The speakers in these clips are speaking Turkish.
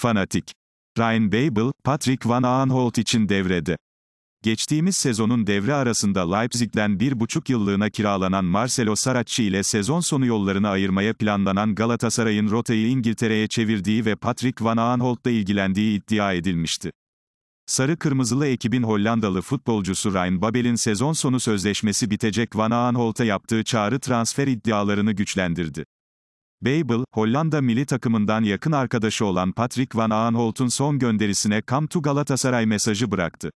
Fanatik. Ryan Babel, Patrick Van Aanholt için devrede. Geçtiğimiz sezonun devre arasında Leipzig'den 1,5 yıllığına kiralanan Marcelo Saracchi ile sezon sonu yollarını ayırmaya planlanan Galatasaray'ın rotayı İngiltere'ye çevirdiği ve Patrick Van Aanholt'la ilgilendiği iddia edilmişti. Sarı Kırmızılı ekibin Hollandalı futbolcusu Ryan Babel'in sezon sonu sözleşmesi bitecek Van Aanholt'a yaptığı çağrı transfer iddialarını güçlendirdi. Babel, Hollanda milli takımından yakın arkadaşı olan Patrick Van Aanholt'un son gönderisine Come to Galatasaray mesajı bıraktı.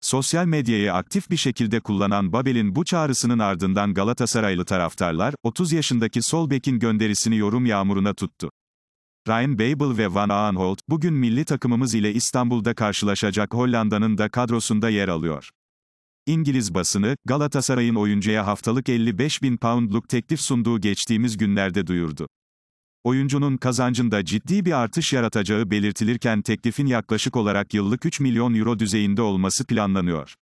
Sosyal medyayı aktif bir şekilde kullanan Babel'in bu çağrısının ardından Galatasaraylı taraftarlar, 30 yaşındaki sol bekin gönderisini yorum yağmuruna tuttu. Ryan Babel ve Van Aanholt, bugün milli takımımız ile İstanbul'da karşılaşacak Hollanda'nın da kadrosunda yer alıyor. İngiliz basını, Galatasaray'ın oyuncuya haftalık 55 bin poundluk teklif sunduğu geçtiğimiz günlerde duyurdu. Oyuncunun kazancında ciddi bir artış yaratacağı belirtilirken teklifin yaklaşık olarak yıllık 3 milyon euro düzeyinde olması planlanıyor.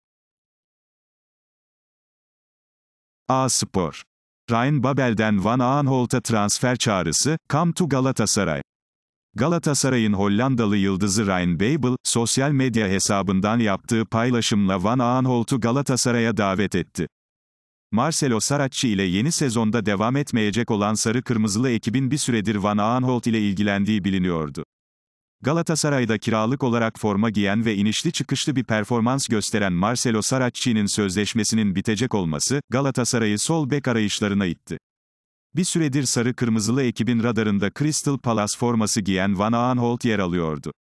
A Spor Ryan Babel'den Van Aanholt'a transfer çağrısı, come to Galatasaray. Galatasaray'ın Hollandalı yıldızı Ryan Babel, sosyal medya hesabından yaptığı paylaşımla Van Aanholt'u Galatasaray'a davet etti. Marcelo Saracchi ile yeni sezonda devam etmeyecek olan Sarı Kırmızılı ekibin bir süredir Van Aanholt ile ilgilendiği biliniyordu. Galatasaray'da kiralık olarak forma giyen ve inişli çıkışlı bir performans gösteren Marcelo Saracchi'nin sözleşmesinin bitecek olması, Galatasaray'ı sol bek arayışlarına itti. Bir süredir sarı kırmızılı ekibin radarında Crystal Palace forması giyen Van Aanholt yer alıyordu.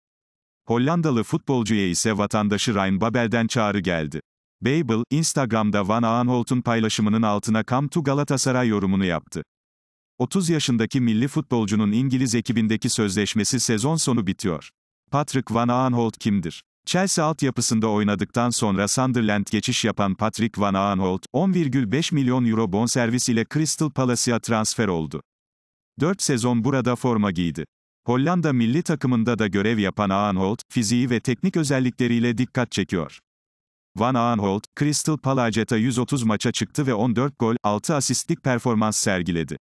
Hollandalı futbolcuya ise vatandaşı Ryan Babel'den çağrı geldi. Babel, Instagram'da Van Aanholt'un paylaşımının altına Come to Galatasaray yorumunu yaptı. 30 yaşındaki milli futbolcunun İngiliz ekibindeki sözleşmesi sezon sonu bitiyor. Patrick Van Aanholt kimdir? Chelsea altyapısında oynadıktan sonra Sunderland geçiş yapan Patrick Van Aanholt, 10,5 milyon euro bonservis ile Crystal Palace'a transfer oldu. 4 sezon burada forma giydi. Hollanda milli takımında da görev yapan Aanholt, fiziği ve teknik özellikleriyle dikkat çekiyor. Van Aanholt, Crystal Palace'a 130 maça çıktı ve 14 gol, 6 asistlik performans sergiledi.